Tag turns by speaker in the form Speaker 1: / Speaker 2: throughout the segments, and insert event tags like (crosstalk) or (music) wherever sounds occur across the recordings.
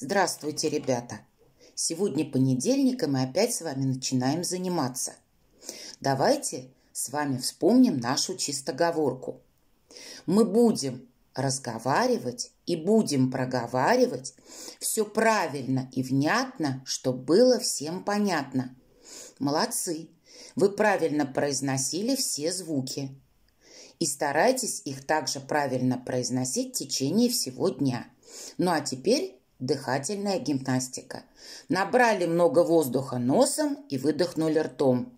Speaker 1: Здравствуйте, ребята! Сегодня понедельник, и мы опять с вами начинаем заниматься. Давайте с вами вспомним нашу чистоговорку. Мы будем разговаривать и будем проговаривать все правильно и внятно, чтобы было всем понятно. Молодцы! Вы правильно произносили все звуки. И старайтесь их также правильно произносить в течение всего дня. Ну а теперь дыхательная гимнастика. Набрали много воздуха носом и выдохнули ртом.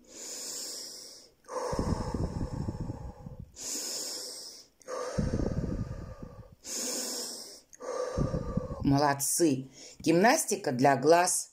Speaker 1: Молодцы! Гимнастика для глаз.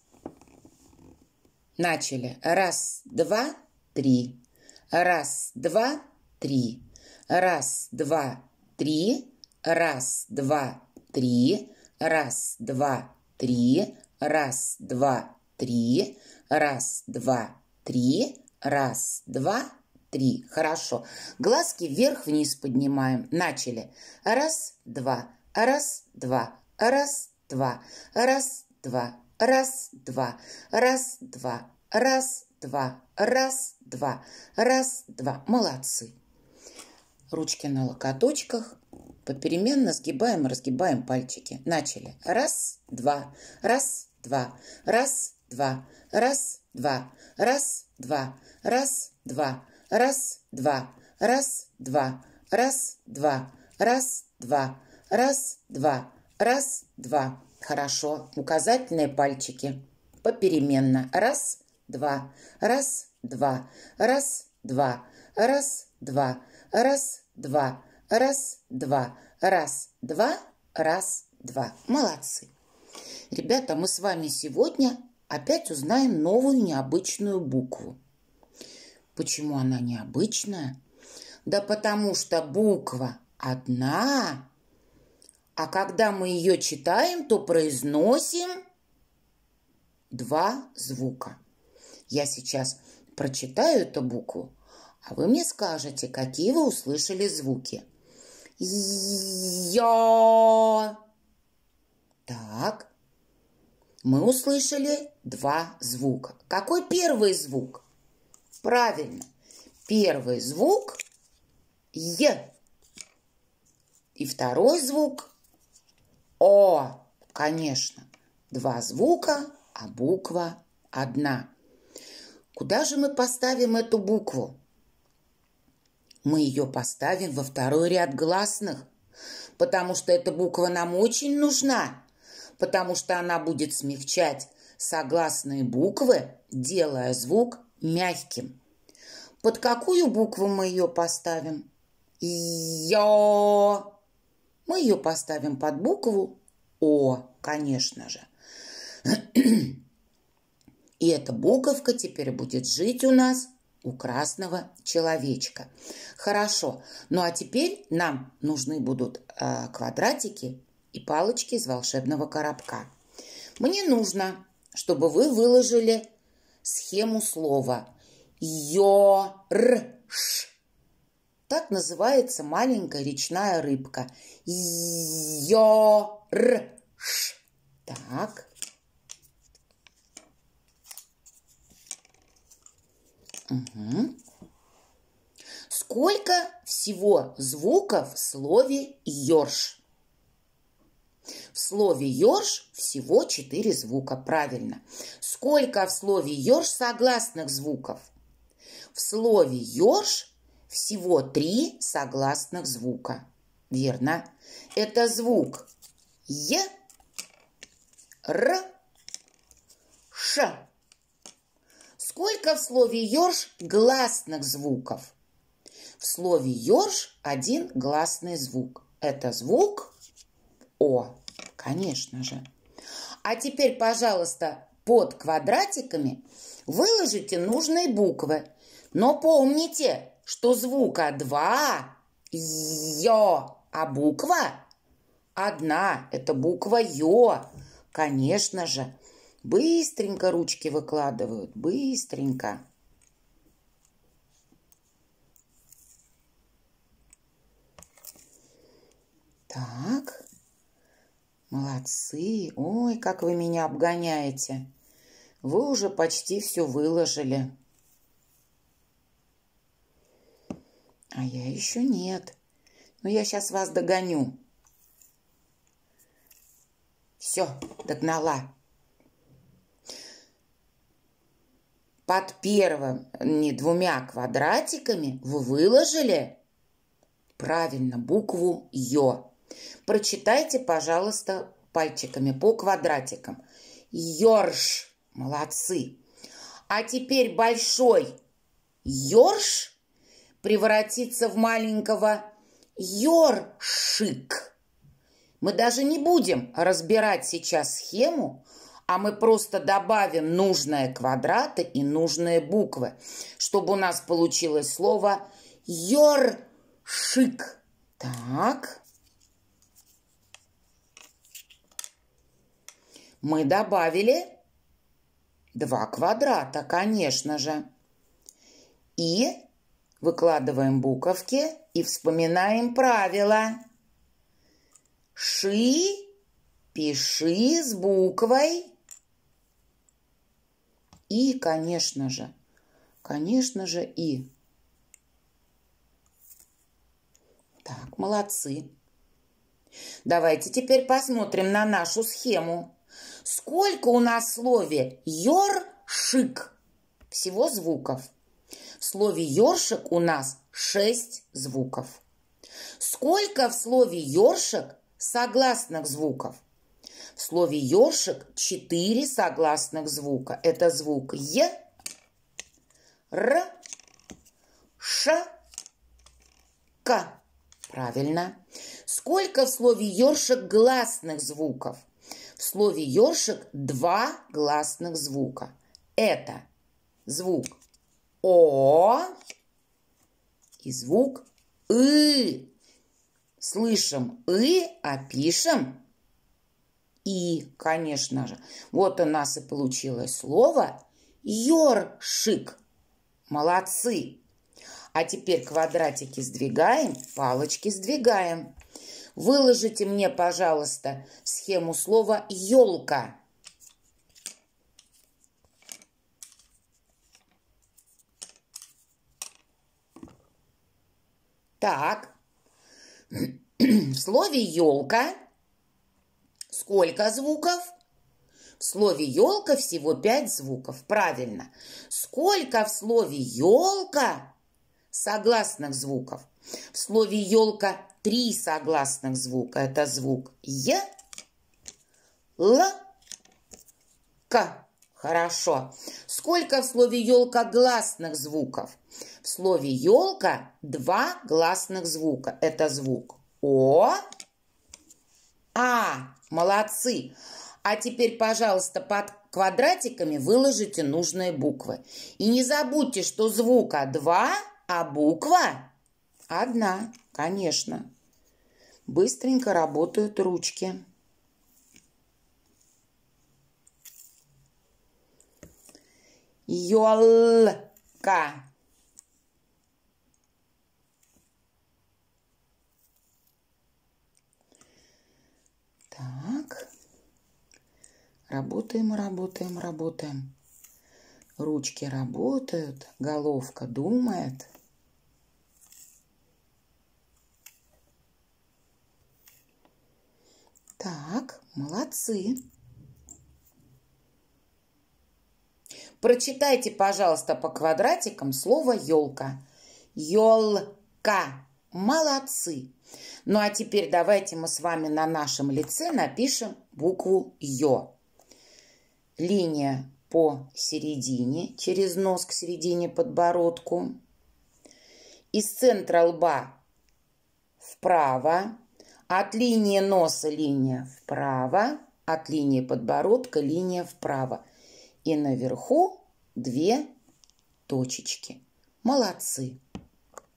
Speaker 1: Начали. Раз, два, три. Раз, два, три. Раз, два, три. Раз, два, три. Раз, два, три. Раз, два, три. Раз, два, три. Раз, два, три. Хорошо. Глазки вверх-вниз поднимаем. Начали. Раз, два. Раз, два. Раз, два. Раз, два. Раз, два. Раз, два. Раз, два. Раз, два. Раз, два. Молодцы. Ручки на локоточках попеременно сгибаем и разгибаем пальчики. Начали. Раз, два, раз, два, раз, два, раз, два, раз, два, раз, два, раз, два, раз, два, раз, два, раз, два, раз, два, раз, два. Хорошо. Указательные пальчики попеременно. Раз, два, раз, два, раз, два, раз, два, раз, два, Раз, два, раз, два, раз, два. Молодцы. Ребята, мы с вами сегодня опять узнаем новую необычную букву. Почему она необычная? Да потому что буква одна, а когда мы ее читаем, то произносим два звука. Я сейчас прочитаю эту букву, а вы мне скажете, какие вы услышали звуки – я. Так. Мы услышали два звука. Какой первый звук? Правильно. Первый звук Е. И второй звук О. Конечно. Два звука, а буква одна. Куда же мы поставим эту букву? мы ее поставим во второй ряд гласных, потому что эта буква нам очень нужна, потому что она будет смягчать согласные буквы, делая звук мягким. Под какую букву мы ее поставим? Йо. Мы ее поставим под букву О, конечно же. И эта буковка теперь будет жить у нас – у красного человечка. Хорошо, ну а теперь нам нужны будут э, квадратики и палочки из волшебного коробка. Мне нужно, чтобы вы выложили схему слова «Ёрш». Так называется маленькая речная рыбка. «Ёрш». Так. Угу. Сколько всего звуков в слове «ерш»? В слове «ерш» всего четыре звука, правильно. Сколько в слове «ерш» согласных звуков? В слове «ерш» всего три согласных звука. Верно. Это звук «е», «р», «ш». Сколько в слове «ерш» гласных звуков? В слове «ерш» один гласный звук. Это звук «о». Конечно же. А теперь, пожалуйста, под квадратиками выложите нужные буквы. Но помните, что звука два «ё», а буква одна – это буква «ё». Конечно же, Быстренько ручки выкладывают, быстренько. Так, молодцы. Ой, как вы меня обгоняете. Вы уже почти все выложили. А я еще нет. Но ну, я сейчас вас догоню. Все, догнала. под первыми двумя квадратиками вы выложили правильно букву Ё. Прочитайте, пожалуйста, пальчиками по квадратикам. Ёрш. Молодцы. А теперь большой ёрш превратится в маленького ёршик. Мы даже не будем разбирать сейчас схему, а мы просто добавим нужные квадраты и нужные буквы, чтобы у нас получилось слово «Ёршик». Так. Мы добавили два квадрата, конечно же. И выкладываем буковки и вспоминаем правила. Ши пиши с буквой и, конечно же, конечно же, и. Так, молодцы. Давайте теперь посмотрим на нашу схему. Сколько у нас в слове «ёршик» всего звуков? В слове «ёршик» у нас шесть звуков. Сколько в слове «ёршик» согласных звуков? В слове «ёршик» четыре согласных звука. Это звук «е», «р», «ш», «к». Правильно. Сколько в слове «ёршик» гласных звуков? В слове «ёршик» два гласных звука. Это звук «о» и звук «ы». Слышим «ы», а пишем «и», конечно же. Вот у нас и получилось слово «ёршик». Молодцы! А теперь квадратики сдвигаем, палочки сдвигаем. Выложите мне, пожалуйста, схему слова Ёлка. Так, (clears throat) в слове «елка» Сколько звуков? В слове «елка» всего пять звуков. Правильно. Сколько в слове «елка» согласных звуков? В слове «елка» три согласных звука. Это звук «е», «л», «к». Хорошо. Сколько в слове «елка» гласных звуков? В слове «елка» два гласных звука. Это звук «о», «а», Молодцы! А теперь, пожалуйста, под квадратиками выложите нужные буквы. И не забудьте, что звука два, а буква одна, конечно. Быстренько работают ручки. Ёлка. Так. Работаем, работаем, работаем. Ручки работают, головка думает. Так, молодцы. Прочитайте, пожалуйста, по квадратикам слово елка. Елка. Молодцы! Ну а теперь давайте мы с вами на нашем лице напишем букву «Ё». Линия по середине, через нос к середине подбородку. Из центра лба вправо, от линии носа линия вправо, от линии подбородка линия вправо. И наверху две точечки. Молодцы!